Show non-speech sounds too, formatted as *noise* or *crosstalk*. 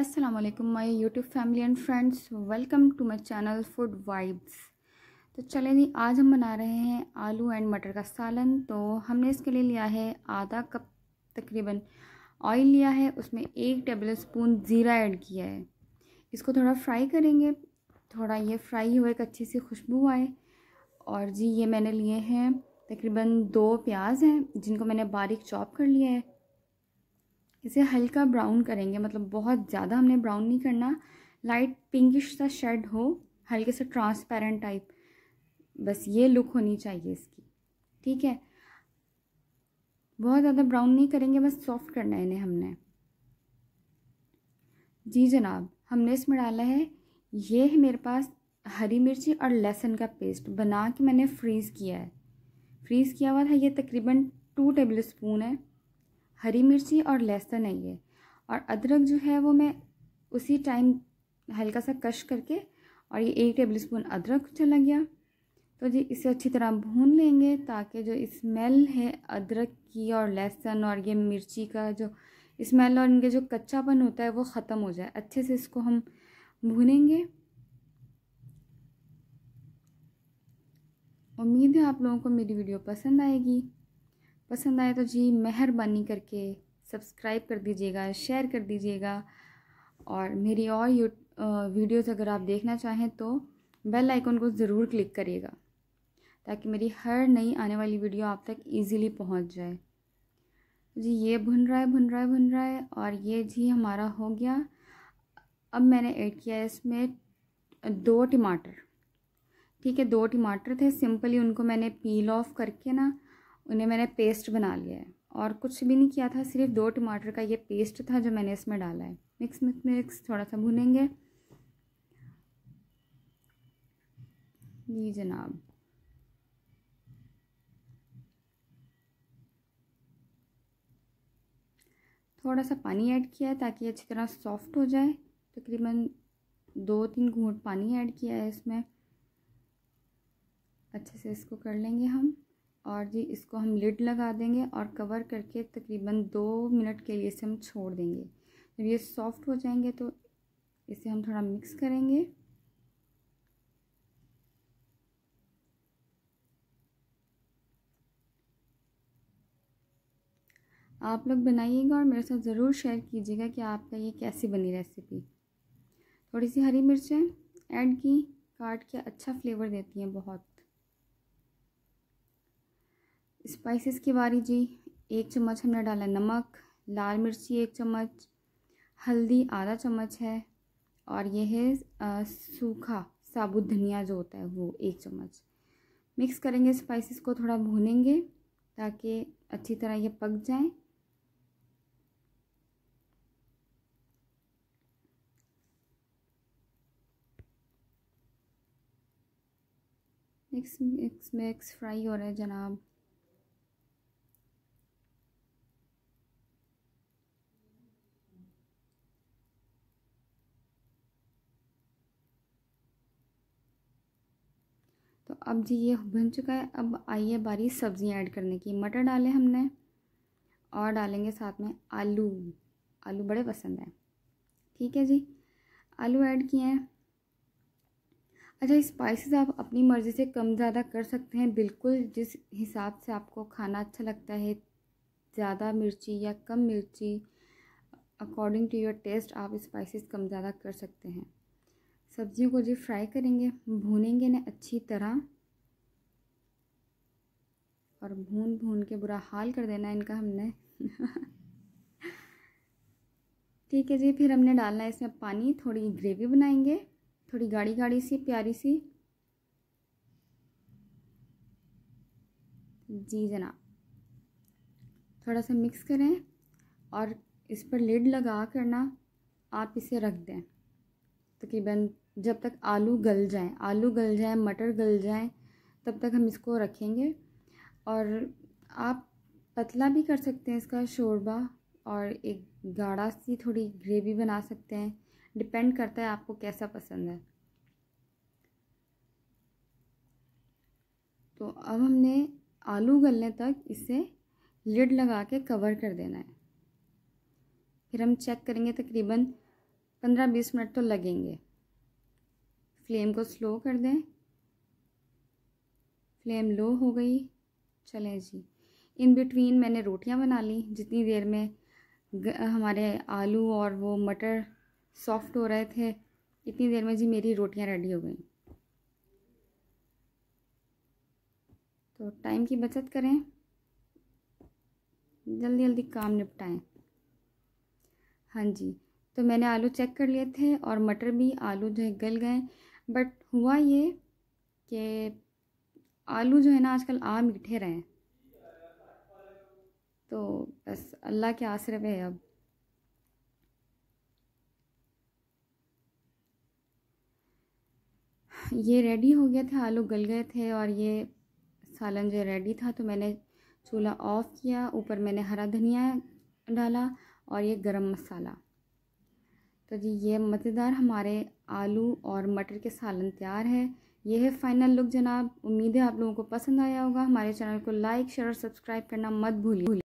Aslam my YouTube family and friends welcome to my channel food vibes तो चलें जी आज हम बना रहे हैं आलू एंड मटर का सालन तो हमने इसके लिए लिया है आधा कप तकरीबन ऑयल लिया है उसमें एक टेबल स्पून ज़ीरा ऐड किया है इसको थोड़ा फ्राई करेंगे थोड़ा ये फ्राई हुए एक अच्छी सी खुशबू आए और जी ये मैंने लिए हैं तकरीबन दो प्याज हैं जिनको मैंने बारीक चॉप कर लिया है इसे हल्का ब्राउन करेंगे मतलब बहुत ज़्यादा हमने ब्राउन नहीं करना लाइट पिंकिश सा शेड हो हल्के से ट्रांसपेरेंट टाइप बस ये लुक होनी चाहिए इसकी ठीक है बहुत ज़्यादा ब्राउन नहीं करेंगे बस सॉफ्ट करना है इन्हें हमने जी जनाब हमने इसमें डाला है ये है मेरे पास हरी मिर्ची और लहसुन का पेस्ट बना के मैंने फ्रीज़ किया है फ्रीज़ किया हुआ था ये तकरीबन टू टेबल स्पून है हरी मिर्ची और लहसुन है ये और अदरक जो है वो मैं उसी टाइम हल्का सा कश करके और ये एक टेबल स्पून अदरक चला गया तो जी इसे अच्छी तरह भून लेंगे ताकि जो स्मेल है अदरक की और लहसुन और ये मिर्ची का जो स्मेल और इनके जो कच्चापन होता है वो ख़त्म हो जाए अच्छे से इसको हम भूनेंगे उम्मीद है आप लोगों को मेरी वीडियो पसंद आएगी पसंद आए तो जी मेहरबानी करके सब्सक्राइब कर दीजिएगा शेयर कर दीजिएगा और मेरी और यू वीडियोस अगर आप देखना चाहें तो बेल आइकन को ज़रूर क्लिक करिएगा ताकि मेरी हर नई आने वाली वीडियो आप तक इजीली पहुंच जाए जी ये भुन रहा है भुन रहा है भुन रहा है और ये जी हमारा हो गया अब मैंने ऐड किया है इसमें दो टमाटर ठीक है दो टमाटर थे सिंपली उनको मैंने पील ऑफ करके ना उन्हें मैंने पेस्ट बना लिया है और कुछ भी नहीं किया था सिर्फ दो टमाटर का ये पेस्ट था जो मैंने इसमें डाला है मिक्स मिक्स मिक्स थोड़ा सा भुनेंगे जी जनाब थोड़ा सा पानी ऐड किया है ताकि अच्छी तरह सॉफ्ट हो जाए तकरीबन दो तीन घूट पानी ऐड किया है इसमें अच्छे से इसको कर लेंगे हम और जी इसको हम लिड लगा देंगे और कवर करके तकरीबन दो मिनट के लिए इसे हम छोड़ देंगे जब ये सॉफ्ट हो जाएंगे तो इसे हम थोड़ा मिक्स करेंगे आप लोग बनाइएगा और मेरे साथ ज़रूर शेयर कीजिएगा कि आपका ये कैसी बनी रेसिपी थोड़ी सी हरी मिर्चें ऐड की काट के अच्छा फ्लेवर देती हैं बहुत स्पाइसेस की बारी जी एक चम्मच हमने डाला नमक लाल मिर्ची एक चम्मच हल्दी आधा चम्मच है और यह है सूखा साबुत धनिया जो होता है वो एक चम्मच मिक्स करेंगे स्पाइसेस को थोड़ा भूनेंगे ताकि अच्छी तरह ये पक जाए मिक्स मिक्स मिक्स फ्राई हो रहा है जनाब अब जी ये भुन चुका है अब आइए बारी सब्ज़ियाँ ऐड करने की मटर डाले हमने और डालेंगे साथ में आलू आलू बड़े पसंद हैं ठीक है जी आलू ऐड किए हैं अच्छा स्पाइसेस आप अपनी मर्ज़ी से कम ज़्यादा कर सकते हैं बिल्कुल जिस हिसाब से आपको खाना अच्छा लगता है ज़्यादा मिर्ची या कम मिर्ची अकॉर्डिंग टू योर टेस्ट आप स्पाइसेस कम ज़्यादा कर सकते हैं सब्जियों को जो फ्राई करेंगे भूनेंगे ना अच्छी तरह और भून भून के बुरा हाल कर देना इनका हमने *laughs* ठीक है जी फिर हमने डालना है इसमें पानी थोड़ी ग्रेवी बनाएंगे थोड़ी गाढ़ी गाढ़ी सी प्यारी सी जी जना थोड़ा सा मिक्स करें और इस पर लिड लगा करना आप इसे रख दें तकरीबन तो जब तक आलू गल जाए आलू गल जाए मटर गल जाए तब तक हम इसको रखेंगे और आप पतला भी कर सकते हैं इसका शोरबा और एक गाढ़ा सी थोड़ी ग्रेवी बना सकते हैं डिपेंड करता है आपको कैसा पसंद है तो अब हमने आलू गलने तक इसे लिड लगा के कवर कर देना है फिर हम चेक करेंगे तकरीबन पंद्रह बीस मिनट तो लगेंगे फ्लेम को स्लो कर दें फ्लेम लो हो गई चलें जी इन बिटवीन मैंने रोटियां बना ली जितनी देर में हमारे आलू और वो मटर सॉफ्ट हो रहे थे इतनी देर में जी मेरी रोटियां रेडी हो गई तो टाइम की बचत करें जल्दी जल्दी काम निपटाएं हाँ जी तो मैंने आलू चेक कर लिए थे और मटर भी आलू जो है गल गए बट हुआ ये कि आलू जो है ना आजकल आ मीठे रहे हैं तो बस अल्लाह के आसरे पे है अब ये रेडी हो गया था आलू गल गए थे और ये सालन जो रेडी था तो मैंने चूल्हा ऑफ़ किया ऊपर मैंने हरा धनिया डाला और ये गरम मसाला तो जी ये मज़ेदार हमारे आलू और मटर के सालन तैयार है ये है फाइनल लुक जनाब उम्मीद है आप लोगों को पसंद आया होगा हमारे चैनल को लाइक शेयर और सब्सक्राइब करना मत भूलिए